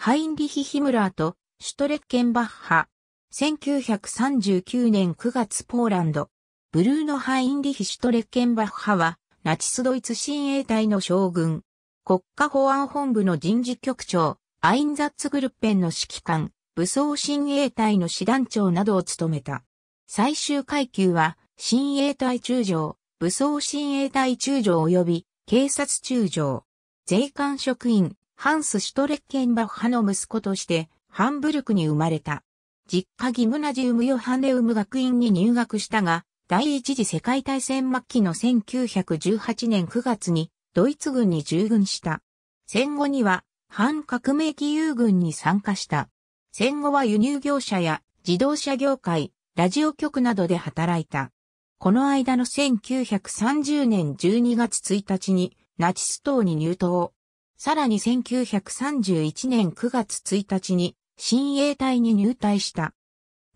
ハインリヒ・ヒムラーとシュトレッケンバッハ。1939年9月ポーランド。ブルーノ・ハインリヒ・シュトレッケンバッハは、ナチスドイツ親衛隊の将軍、国家保安本部の人事局長、アインザッツグルッペンの指揮官、武装親衛隊の師団長などを務めた。最終階級は、親衛隊中将、武装親衛隊中将及び警察中将、税関職員、ハンス・シュトレッケンバッハの息子として、ハンブルクに生まれた。実家ギムナジウム・ヨハネウム学院に入学したが、第一次世界大戦末期の1918年9月に、ドイツ軍に従軍した。戦後には、反革命義勇軍に参加した。戦後は輸入業者や自動車業界、ラジオ局などで働いた。この間の1930年12月1日にナチス党に入党。さらに1931年9月1日に新衛隊に入隊した。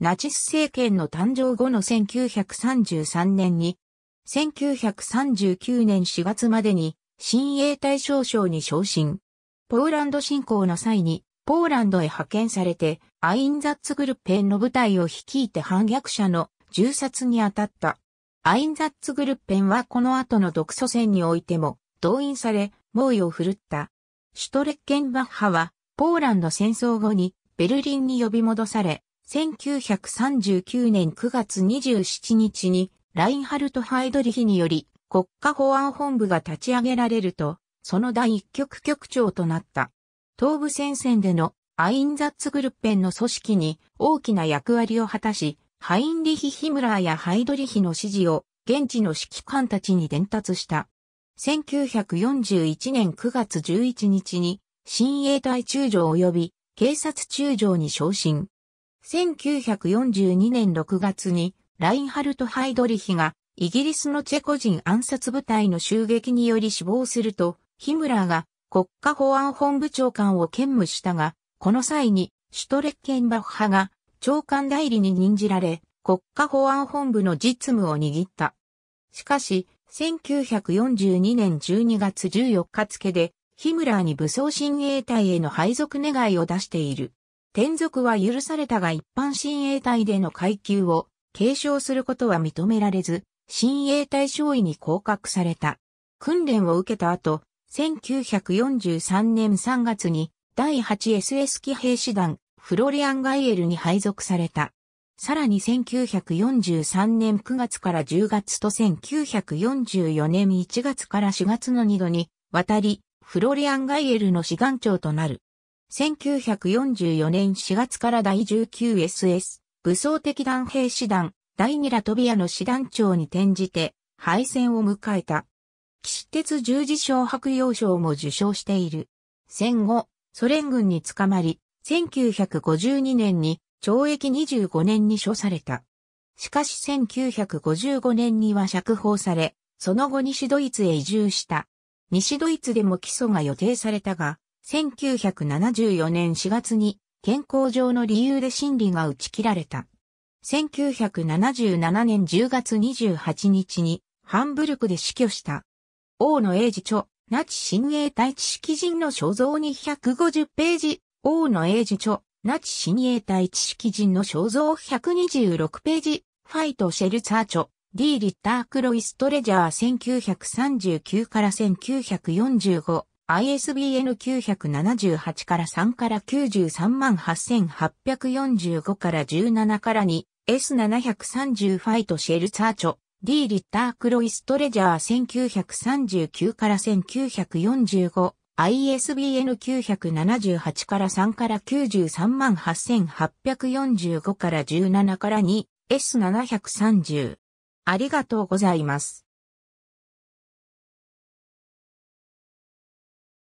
ナチス政権の誕生後の1933年に、1939年4月までに新衛隊少将に昇進。ポーランド侵攻の際に、ポーランドへ派遣されて、アインザッツグルッペンの部隊を率いて反逆者の銃殺に当たった。アインザッツグルッペンはこの後の独ソ戦においても動員され、猛威を振るった。シュトレッケンバッハは、ポーランド戦争後にベルリンに呼び戻され、1939年9月27日にラインハルト・ハイドリヒにより国家保安本部が立ち上げられると、その第一局局長となった。東部戦線でのアインザッツグルッペンの組織に大きな役割を果たし、ハインリヒ・ヒムラーやハイドリヒの指示を現地の指揮官たちに伝達した。1941年9月11日に、新衛隊中将及び警察中将に昇進。1942年6月に、ラインハルト・ハイドリヒが、イギリスのチェコ人暗殺部隊の襲撃により死亡すると、ヒムラーが国家保安本部長官を兼務したが、この際に、シュトレッケンバッハが長官代理に任じられ、国家保安本部の実務を握った。しかし、1942年12月14日付で、ヒムラーに武装親衛隊への配属願いを出している。転属は許されたが一般親衛隊での階級を継承することは認められず、親衛隊少尉に降格された。訓練を受けた後、1943年3月に第 8SS 機兵士団フロリアン・ガイエルに配属された。さらに1943年9月から10月と1944年1月から4月の2度に渡り、フロリアン・ガイエルの志願長となる。1944年4月から第 19SS 武装的弾兵師団第2ラトビアの師団長に転じて敗戦を迎えた。岸鉄十字章白洋賞も受賞している。戦後、ソ連軍に捕まり、1952年に懲役25年に処された。しかし1955年には釈放され、その後西ドイツへ移住した。西ドイツでも起訴が予定されたが、1974年4月に健康上の理由で審理が打ち切られた。1977年10月28日にハンブルクで死去した。王の英治著、ナチ新英大知識人の所蔵に150ページ、王の英治著、ナチ親衛隊知識人の肖像126ページ、ファイト・シェルツァーチョ、D・ リッター・クロイストレジャー1939から1945、ISBN 978から3から93万8845から17から2、S730 ファイト・シェルツァーチョ、D・ リッター・クロイストレジャー1939から1945、ISBN 978から3から93 8845から17から 2S730。ありがとうございます。